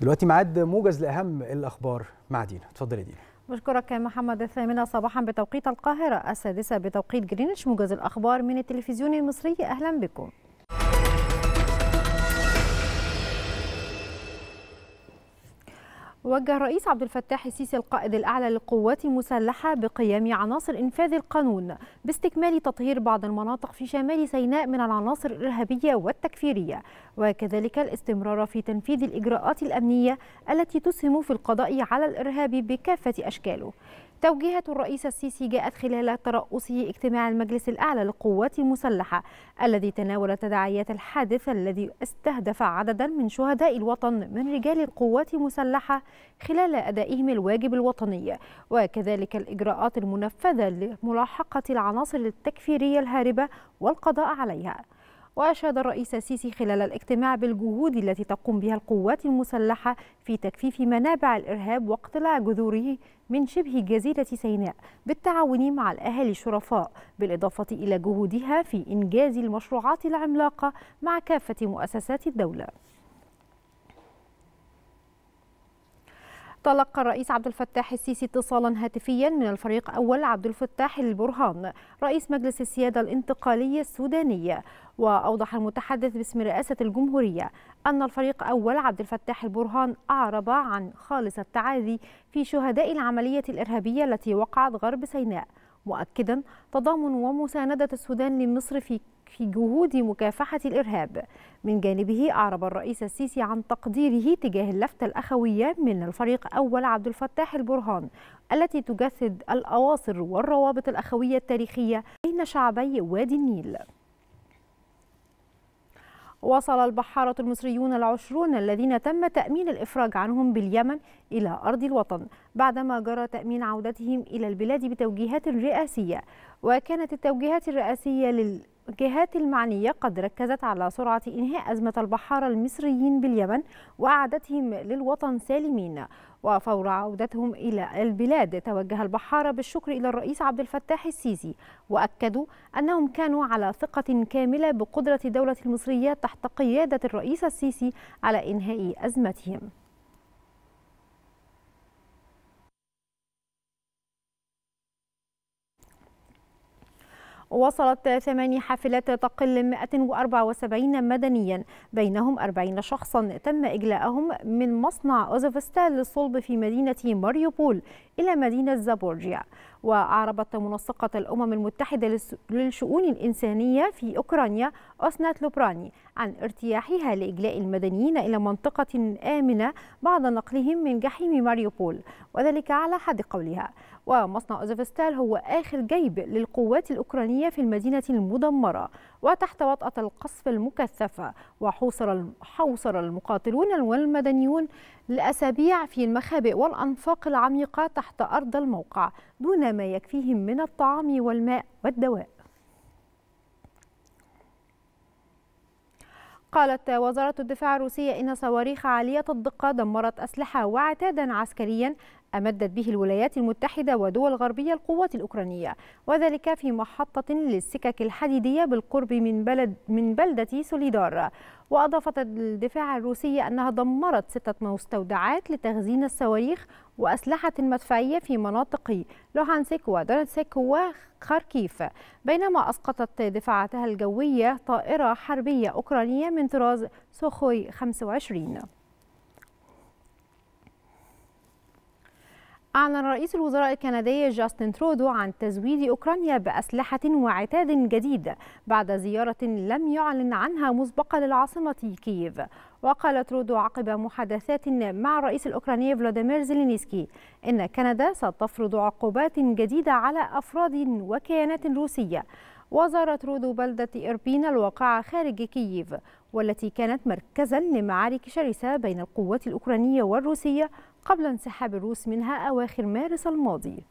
دلوقتي معاد موجز لاهم الاخبار مع دينا اتفضلي دينا بشكرك محمد الثامنة صباحا بتوقيت القاهرة السادسة بتوقيت جرينتش موجز الأخبار من التلفزيون المصري أهلا بكم وجه الرئيس عبد الفتاح السيسي القائد الأعلى للقوات المسلحة بقيام عناصر إنفاذ القانون باستكمال تطهير بعض المناطق في شمال سيناء من العناصر الإرهابية والتكفيرية وكذلك الاستمرار في تنفيذ الإجراءات الأمنية التي تسهم في القضاء على الإرهاب بكافة أشكاله توجيهات الرئيس السيسي جاءت خلال ترأسه اجتماع المجلس الأعلى للقوات المسلحة الذي تناول تداعيات الحادث الذي استهدف عددا من شهداء الوطن من رجال القوات المسلحة خلال أدائهم الواجب الوطني وكذلك الإجراءات المنفذة لملاحقة العناصر التكفيرية الهاربة والقضاء عليها وأشاد الرئيس السيسي خلال الاجتماع بالجهود التي تقوم بها القوات المسلحة في تكفيف منابع الإرهاب واقتلاع جذوره من شبه جزيرة سيناء بالتعاون مع الأهالي الشرفاء بالإضافة إلى جهودها في إنجاز المشروعات العملاقة مع كافة مؤسسات الدولة تلقى الرئيس عبد الفتاح السيسي اتصالا هاتفيا من الفريق أول عبد الفتاح البرهان رئيس مجلس السيادة الانتقالية السودانية وأوضح المتحدث باسم رئاسة الجمهورية أن الفريق أول عبد الفتاح البرهان أعرب عن خالص التعازي في شهداء العملية الإرهابية التي وقعت غرب سيناء مؤكدا تضامن ومساندة السودان لمصر في في جهود مكافحة الإرهاب من جانبه أعرب الرئيس السيسي عن تقديره تجاه اللفتة الأخوية من الفريق أول عبد الفتاح البرهان التي تجسد الأواصر والروابط الأخوية التاريخية بين شعبي وادي النيل وصل البحارة المصريون العشرون الذين تم تأمين الإفراج عنهم باليمن إلى أرض الوطن بعدما جرى تأمين عودتهم إلى البلاد بتوجيهات رئاسية وكانت التوجيهات الرئاسية لل الجهات المعنية قد ركزت على سرعة إنهاء أزمة البحارة المصريين باليمن وأعادتهم للوطن سالمين وفور عودتهم إلى البلاد توجه البحارة بالشكر إلى الرئيس عبد الفتاح السيسي وأكدوا أنهم كانوا على ثقة كاملة بقدرة الدولة المصرية تحت قيادة الرئيس السيسي على إنهاء أزمتهم وصلت ثماني حافلات تقل 174 مدنيا بينهم 40 شخصا تم إجلاءهم من مصنع أوزفستال للصلب في مدينة ماريوبول إلى مدينة زابورجيا وأعربت منسقة الأمم المتحدة للشؤون الإنسانية في أوكرانيا أسنات لوبراني عن ارتياحها لإجلاء المدنيين إلى منطقة آمنة بعد نقلهم من جحيم ماريوبول وذلك على حد قولها ومصنع أوزفستال هو آخر جيب للقوات الأوكرانية في المدينة المدمرة وتحت وطأة القصف المكثفة وحوصر حوصر المقاتلون والمدنيون لأسابيع في المخابئ والأنفاق العميقة تحت أرض الموقع دون ما يكفيهم من الطعام والماء والدواء قالت وزارة الدفاع الروسية إن صواريخ عالية الدقة دمرت أسلحة وعتادا عسكريا أمدت به الولايات المتحدة ودول غربية القوات الأوكرانية وذلك في محطة للسكك الحديدية بالقرب من بلد من بلدة سوليدار وأضافت الدفاع الروسي أنها دمرت ستة مستودعات لتخزين الصواريخ وأسلحة مدفعية في مناطق لوهانسك ودونتسك وخاركيف بينما أسقطت دفاعتها الجوية طائرة حربية أوكرانية من طراز سوخوي 25 أعلن رئيس الوزراء الكندي جاستن ترودو عن تزويد أوكرانيا بأسلحة وعتاد جديد بعد زيارة لم يعلن عنها مسبقا للعاصمة كييف وقال ترودو عقب محادثات مع الرئيس الأوكراني فلاديمير زيلينسكي إن كندا ستفرض عقوبات جديدة على أفراد وكيانات روسية وزار ترودو بلدة إربين الواقعة خارج كييف والتي كانت مركزا لمعارك شرسة بين القوات الأوكرانية والروسية قبل انسحاب الروس منها أواخر مارس الماضي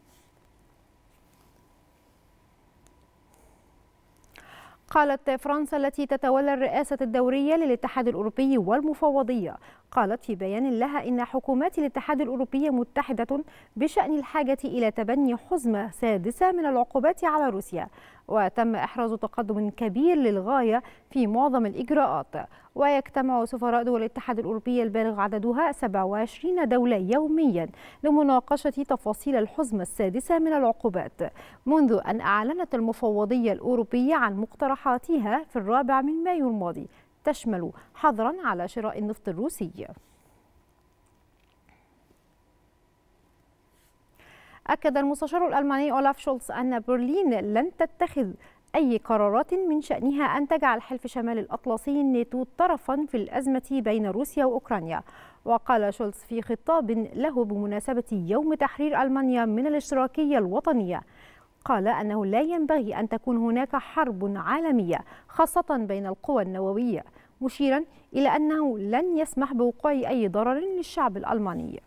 قالت فرنسا التي تتولى الرئاسة الدورية للاتحاد الأوروبي والمفوضية قالت في بيان لها إن حكومات الاتحاد الأوروبي متحدة بشأن الحاجة إلى تبني حزمة سادسة من العقوبات على روسيا وتم إحراز تقدم كبير للغاية في معظم الإجراءات ويجتمع سفراء دول الاتحاد الأوروبي البالغ عددها 27 دولة يوميا لمناقشة تفاصيل الحزمة السادسة من العقوبات منذ أن أعلنت المفوضية الأوروبية عن مقترحاتها في الرابع من مايو الماضي تشمل حظرا على شراء النفط الروسي أكد المستشار الألماني أولاف شولتز أن برلين لن تتخذ أي قرارات من شأنها أن تجعل حلف شمال الأطلسي الناتو طرفا في الأزمة بين روسيا وأوكرانيا وقال شولتز في خطاب له بمناسبة يوم تحرير ألمانيا من الاشتراكية الوطنية قال أنه لا ينبغي أن تكون هناك حرب عالمية خاصة بين القوى النووية مشيرا إلى أنه لن يسمح بوقوع أي ضرر للشعب الألماني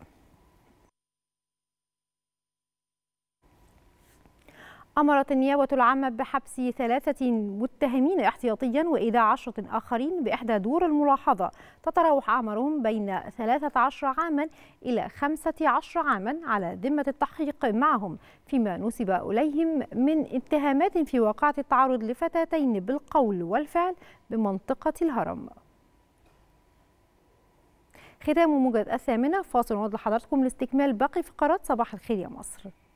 أمرت النيابة العامة بحبس ثلاثة متهمين احتياطيا وإلى عشرة آخرين بإحدى دور الملاحظة تتراوح أعمارهم بين 13 عاما إلى 15 عاما على ذمة التحقيق معهم فيما نسب إليهم من اتهامات في واقعة التعرض لفتاتين بالقول والفعل بمنطقة الهرم ختام موجز الثامنة فاصل نعود لحضراتكم لاستكمال باقي فقرات صباح الخير يا مصر